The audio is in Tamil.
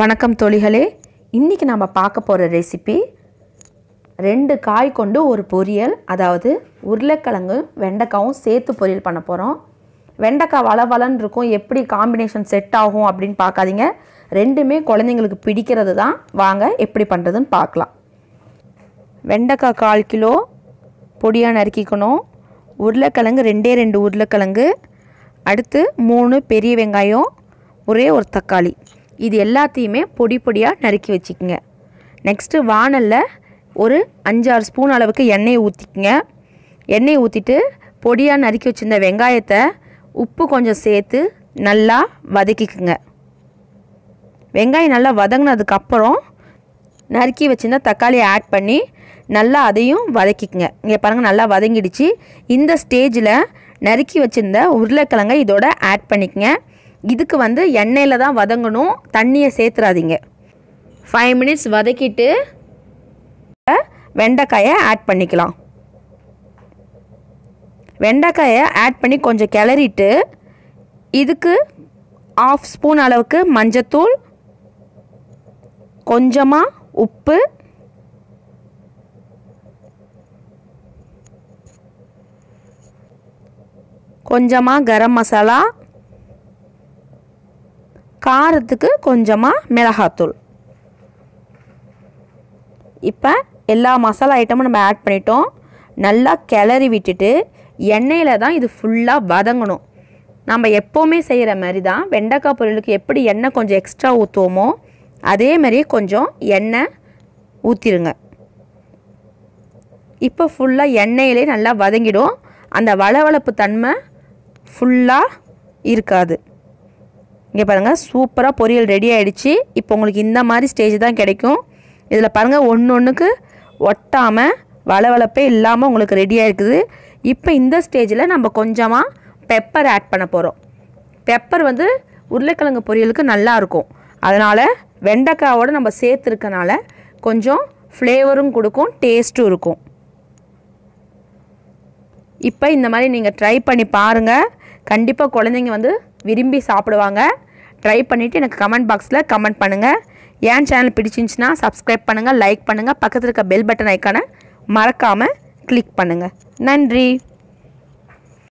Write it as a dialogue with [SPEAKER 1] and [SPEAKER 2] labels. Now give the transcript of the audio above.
[SPEAKER 1] வணக்கம் தொழிகளே இன்றைக்கி நாம் பார்க்க போகிற ரெசிபி ரெண்டு காய் கொண்டு ஒரு பொரியல் அதாவது உருளைக்கிழங்கு வெண்டைக்காவும் சேர்த்து பொரியல் பண்ண போகிறோம் வெண்டைக்காய் வளவலன்னு இருக்கும் எப்படி காம்பினேஷன் செட் ஆகும் அப்படின்னு பார்க்காதீங்க ரெண்டுமே குழந்தைங்களுக்கு பிடிக்கிறது தான் வாங்க எப்படி பண்ணுறதுன்னு பார்க்கலாம் வெண்டைக்காய் கால் கிலோ பொடியாக நறுக்கிக்கணும் உருளைக்கிழங்கு ரெண்டே ரெண்டு உருளைக்கிழங்கு அடுத்து மூணு பெரிய வெங்காயம் ஒரே ஒரு தக்காளி இது எல்லாத்தையுமே பொடி பொடியாக நறுக்கி வச்சுக்கோங்க நெக்ஸ்ட்டு வானலில் ஒரு அஞ்சாறு ஸ்பூன் அளவுக்கு எண்ணெயை ஊற்றிக்கங்க எண்ணெயை ஊற்றிட்டு பொடியாக நறுக்கி வச்சுருந்த வெங்காயத்தை உப்பு கொஞ்சம் சேர்த்து நல்லா வதக்கிக்குங்க வெங்காயம் நல்லா வதங்கினதுக்கப்புறம் நறுக்கி வச்சுருந்த தக்காளியை ஆட் பண்ணி நல்லா அதையும் வதக்கிக்குங்க இங்கே பாருங்கள் நல்லா வதங்கிடுச்சு இந்த ஸ்டேஜில் நறுக்கி வச்சுருந்த உருளைக்கிழங்கை இதோட ஆட் பண்ணிக்கங்க இதுக்கு வந்து எண்ணெயில் தான் வதங்கணும் தண்ணியை சேர்த்துறாதீங்க ஃபைவ் மினிட்ஸ் வதக்கிட்டு வெண்டைக்காயை ஆட் பண்ணிக்கலாம் வெண்டைக்காயை ஆட் பண்ணி கொஞ்சம் கிளறிட்டு இதுக்கு ஆஃப் ஸ்பூன் அளவுக்கு மஞ்சத்தூள் கொஞ்சமாக உப்பு கொஞ்சமாக கரம் மசாலா காரத்துக்கு கொஞ்சமாக மிளகாத்தூள் இப்போ எல்லா மசாலா ஐட்டமும் நம்ம ஆட் பண்ணிட்டோம் நல்லா கிளறி விட்டுட்டு எண்ணெயில் தான் இது ஃபுல்லாக வதங்கணும் நம்ம எப்போவுமே செய்கிற மாதிரி தான் வெண்டைக்காய் பொருளுக்கு எப்படி எண்ணெய் கொஞ்சம் எக்ஸ்ட்ரா ஊற்றுவோமோ அதே மாதிரி கொஞ்சம் எண்ணெய் ஊற்றிடுங்க இப்போ ஃபுல்லாக எண்ணெயிலே நல்லா வதங்கிடும் அந்த வளவளப்பு தன்மை ஃபுல்லாக இருக்காது இங்கே பாருங்கள் சூப்பராக பொரியல் ரெடி ஆகிடுச்சு இப்போ உங்களுக்கு இந்த மாதிரி ஸ்டேஜ் தான் கிடைக்கும் இதில் பாருங்கள் ஒன்று ஒன்றுக்கு ஒட்டாமல் வளவளப்பே இல்லாமல் உங்களுக்கு ரெடியாக இருக்குது இப்போ இந்த ஸ்டேஜில் நம்ம கொஞ்சமாக பெப்பர் ஆட் பண்ண போகிறோம் பெப்பர் வந்து உருளைக்கிழங்கு பொரியலுக்கு நல்லாயிருக்கும் அதனால் வெண்டைக்காவோடு நம்ம சேர்த்துருக்கனால கொஞ்சம் ஃப்ளேவரும் கொடுக்கும் டேஸ்ட்டும் இருக்கும் இப்போ இந்த மாதிரி நீங்கள் ட்ரை பண்ணி பாருங்கள் கண்டிப்பாக குழந்தைங்க வந்து விரும்பி சாப்பிடுவாங்க ட்ரை பண்ணிவிட்டு எனக்கு கமெண்ட் பாக்ஸில் கமெண்ட் பண்ணுங்கள் ஏன் சேனல் பிடிச்சிருந்துச்சின்னா சப்ஸ்கிரைப் பண்ணுங்கள் லைக் பண்ணுங்கள் பக்கத்தில் இருக்க பெல் பட்டன் ஐக்கானை மறக்காமல் கிளிக் பண்ணுங்கள் நன்றி